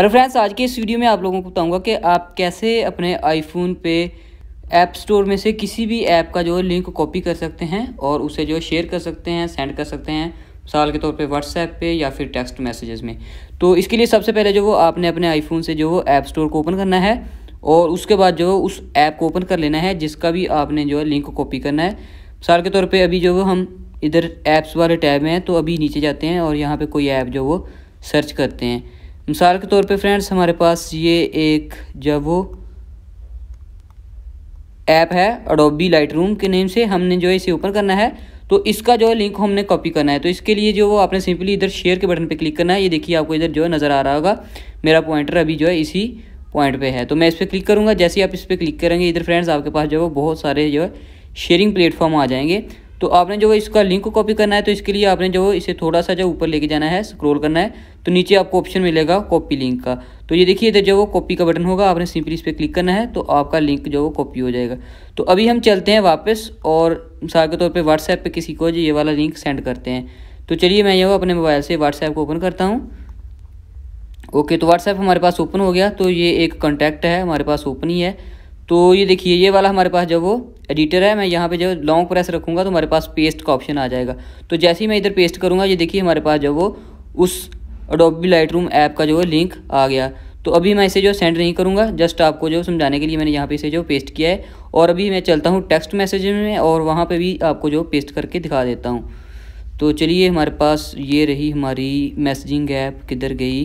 hello friends आज के इस वीडियो में आप लोगों को बताऊंगा कि आप कैसे अपने आईफोन पे ऐप स्टोर में से किसी भी ऐप का जो लिंक कॉपी कर सकते हैं और उसे जो शेयर कर सकते हैं सेंड कर सकते हैं मिसाल के तौर पे व्हाट्सएप पे या फिर टेक्स्ट मैसेजेस में तो इसके लिए सबसे पहले जो वो आपने अपने आईफोन से जो वो ऐप स्टोर को ओपन करना है और उसके बाद जो उस ऐप को ओपन कर लेना है जिसका भी आपने जो है लिंक कॉपी करना है मिसाल के तौर पर अभी जो हम इधर ऐप्स वाले टैब में हैं तो अभी नीचे जाते हैं और यहाँ पर कोई ऐप जो वो सर्च करते हैं मिसाल के तौर पे फ्रेंड्स हमारे पास ये एक वो ऐप है अडोबी लाइट रूम के नेम से हमने जो है इसे ओपन करना है तो इसका जो है लिंक हमने कॉपी करना है तो इसके लिए जो वो आपने सिंपली इधर शेयर के बटन पे क्लिक करना है ये देखिए आपको इधर जो है नज़र आ रहा होगा मेरा पॉइंटर अभी जो है इसी पॉइंट पे है तो मैं इस पर क्लिक करूँगा जैसे ही आप इस पर क्लिक करेंगे इधर फ्रेंड्स आपके पास जो है बहुत सारे जो है शेयरिंग प्लेटफॉर्म आ जाएंगे तो आपने जो है इसका लिंक कॉपी करना है तो इसके लिए आपने जो इसे थोड़ा सा जो ऊपर लेके जाना है स्क्रॉल करना है तो नीचे आपको ऑप्शन मिलेगा कॉपी लिंक का तो ये देखिए इधर जो वो कॉपी का बटन होगा आपने सिंपली इस पर क्लिक करना है तो आपका लिंक जो वो कॉपी हो जाएगा तो अभी हम चलते हैं वापस और मिसाल के तौर पर व्हाट्सएप पर किसी को ये वाला लिंक सेंड करते हैं तो चलिए मैं वो अपने मोबाइल से व्हाट्सएप को ओपन करता हूँ ओके तो व्हाट्सएप हमारे पास ओपन हो गया तो ये एक कॉन्टैक्ट है हमारे पास ओपन ही है तो ये देखिए ये वाला हमारे पास जो वो एडिटर है मैं यहाँ पे जो लॉन्ग प्रेस रखूँगा तो हमारे पास पेस्ट का ऑप्शन आ जाएगा तो जैसे ही मैं इधर पेस्ट करूँगा ये देखिए हमारे पास जो वो उस अडोबी लाइट रूम ऐप का जो है लिंक आ गया तो अभी मैं इसे जो सेंड नहीं करूँगा जस्ट आपको जो समझाने के लिए मैंने यहाँ पे इसे जो पेस्ट किया है और अभी मैं चलता हूँ टेक्स्ट मैसेज में और वहाँ पर भी आपको जो पेस्ट करके दिखा देता हूँ तो चलिए हमारे पास ये रही हमारी मैसेजिंग ऐप किधर गई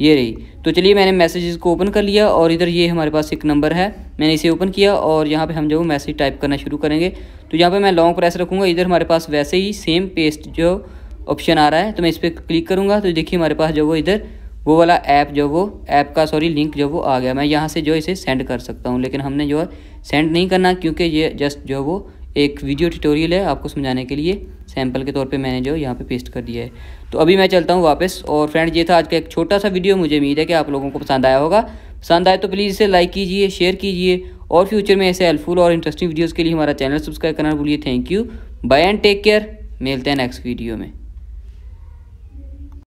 ये रही तो चलिए मैंने मैसेजेस को ओपन कर लिया और इधर ये हमारे पास एक नंबर है मैंने इसे ओपन किया और यहाँ पे हम जो मैसेज टाइप करना शुरू करेंगे तो यहाँ पे मैं लॉन्ग प्रेस रखूँगा इधर हमारे पास वैसे ही सेम पेस्ट जो ऑप्शन आ रहा है तो मैं इस पर क्लिक करूँगा तो देखिए हमारे पास जो वो इधर वो वाला ऐप जो वो ऐप का सॉरी लिंक जो वो आ गया मैं यहाँ से जो इसे सेंड कर सकता हूँ लेकिन हमने जो है सेंड नहीं करना क्योंकि ये जस्ट जो वो एक वीडियो ट्यूटोरियल है आपको समझाने के लिए सैम्पल के तौर पे मैंने जो यहाँ पे पेस्ट कर दिया है तो अभी मैं चलता हूँ वापस और फ्रेंड ये था आज का एक छोटा सा वीडियो मुझे उम्मीद है कि आप लोगों को पसंद आया होगा पसंद आए तो प्लीज़ इसे लाइक कीजिए शेयर कीजिए और फ्यूचर में ऐसे हेल्पफुल और इंटरेस्टिंग वीडियोज़ के लिए हमारा चैनल सब्सक्राइब करना भूलिए thank you bye and take care मिलते हैं नेक्स्ट वीडियो में